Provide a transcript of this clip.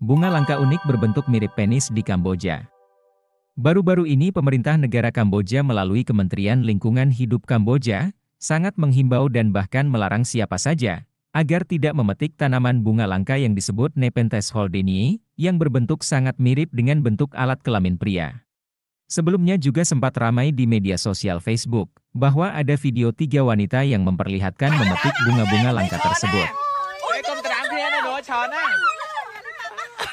Bunga langka unik berbentuk mirip penis di Kamboja. Baru-baru ini pemerintah negara Kamboja melalui Kementerian Lingkungan Hidup Kamboja, sangat menghimbau dan bahkan melarang siapa saja, agar tidak memetik tanaman bunga langka yang disebut Nepenthes holdenii, yang berbentuk sangat mirip dengan bentuk alat kelamin pria. Sebelumnya juga sempat ramai di media sosial Facebook, bahwa ada video tiga wanita yang memperlihatkan memetik bunga-bunga langka tersebut.